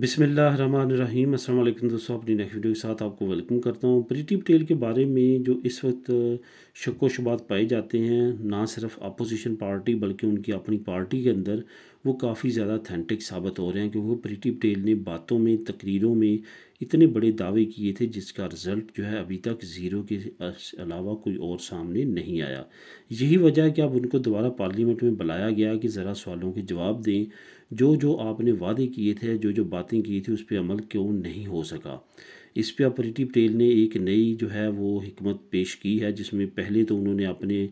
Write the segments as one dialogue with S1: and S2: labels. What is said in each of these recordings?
S1: बिसमीम् अल्लाम दोस्तों अपनी नेक्स्ट वीडियो के साथ आपको वेलकम करता हूँ प्रीति पटेल के बारे में जो इस वक्त शक व शुबात पाए जाते हैं ना सिर्फ अपोजिशन पार्टी बल्कि उनकी अपनी पार्टी के अंदर वो काफ़ी ज़्यादा अथेंटिक साबित हो रहे हैं क्योंकि प्रीति पटेल ने बातों में तकरीरों में इतने बड़े दावे किए थे जिसका रिज़ल्ट जो है अभी तक ज़ीरो के अलावा कोई और सामने नहीं आया यही वजह है कि अब उनको दोबारा पार्लियामेंट में बुलाया गया कि ज़रा सवालों के जवाब दें जो जो आपने वादे किए थे जो जो बातें की थी उस पर अमल क्यों नहीं हो सका इस पर अब पटेल ने एक नई जो है वो हमत पेश की है जिसमें पहले तो उन्होंने अपने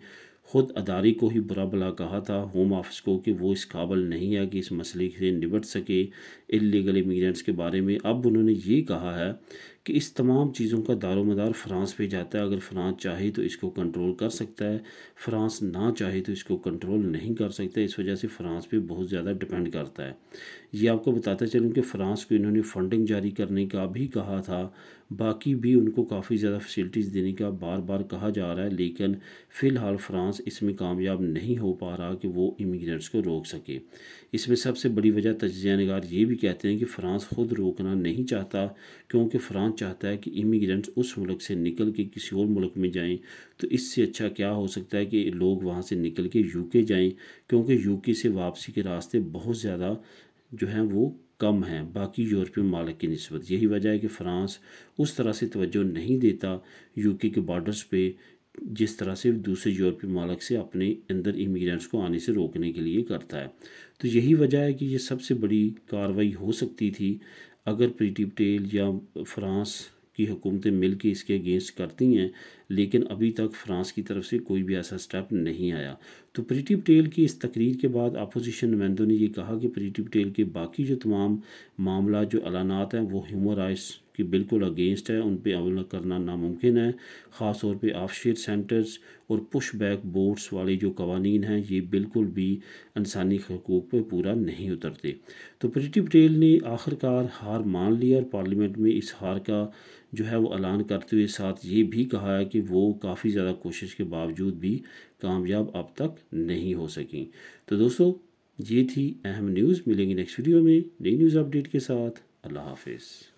S1: ख़ुद अदारी को ही बुरा भला कहा था होम ऑफिस को कि वो इस काबल नहीं है कि इस मसले से निपट सके इलीगल इमिग्रेंट्स के बारे में अब उन्होंने ये कहा है कि इस तमाम चीज़ों का दारोमदार फ्रांस पे जाता है अगर फ्रांस चाहे तो इसको कंट्रोल कर सकता है फ्रांस ना चाहे तो इसको कंट्रोल नहीं कर सकता इस वजह से फ्रांस पे बहुत ज़्यादा डिपेंड करता है ये आपको बताता चलूँ कि फ्रांस को इन्होंने फंडिंग जारी करने का भी कहा था बाकी भी उनको काफ़ी ज़्यादा फैसिलिटीज़ देने का बार बार कहा जा रहा है लेकिन फ़िलहाल फ्रांस इसमें कामयाब नहीं हो पा रहा कि वो इमिग्रेंट्स को रोक सके इसमें सबसे बड़ी वजह तजिया नगार ये भी कहते हैं कि फ़्रांस ख़ुद रोकना नहीं चाहता क्योंकि फ़्रांस कौन चाहता है कि इमिग्रेंट्स उस मुल्क से निकल के किसी और मुल्क में जाएं तो इससे अच्छा क्या हो सकता है कि लोग वहाँ से निकल के यूके जाएं क्योंकि यूके से वापसी के रास्ते बहुत ज़्यादा जो हैं वो कम हैं बाकी यूरोपीय मालिक की नस्बत यही वजह है कि फ़्रांस उस तरह से तोज्जो नहीं देता यूके के बॉर्डर्स पे जिस तरह से दूसरे यूरोपीय मालक से अपने अंदर इमिग्रेंट्स को आने से रोकने के लिए करता है तो यही वजह है कि ये सबसे बड़ी कार्रवाई हो सकती थी अगर प्रीति पटेल या फ्रांस की हुकूमतें मिल के इसके अगेंस्ट करती हैं लेकिन अभी तक फ्रांस की तरफ से कोई भी ऐसा स्टेप नहीं आया तो प्रीति पटेल की इस तकरीर के बाद अपोजिशन नुमाइंदों ने यह कहा कि प्रीति पटेल के बाकी जो तमाम मामला जो अलानात हैं वो ह्यूमन राइट्स के बिल्कुल अगेंस्ट है उन पर अमल करना नामुमकिन है ख़ास तौर पर आफशेर सेंटर्स और पुश बैक बोर्ड्स वाले जो कवानीन हैं ये बिल्कुल भी इंसानी हकूक़ पर पूरा नहीं उतरते तो प्रीति पटेल ने आखिरकार हार मान लिया और पार्लियामेंट में इस हार का जो है वो ऐलान करते हुए साथ ये भी कहा है कि वो काफ़ी ज़्यादा कोशिश के बावजूद भी कामयाब अब तक नहीं हो सकें तो दोस्तों ये थी अहम न्यूज़ मिलेंगी नेक्स्ट वीडियो में नई न्यूज़ अपडेट के साथ अल्लाह हाफिज़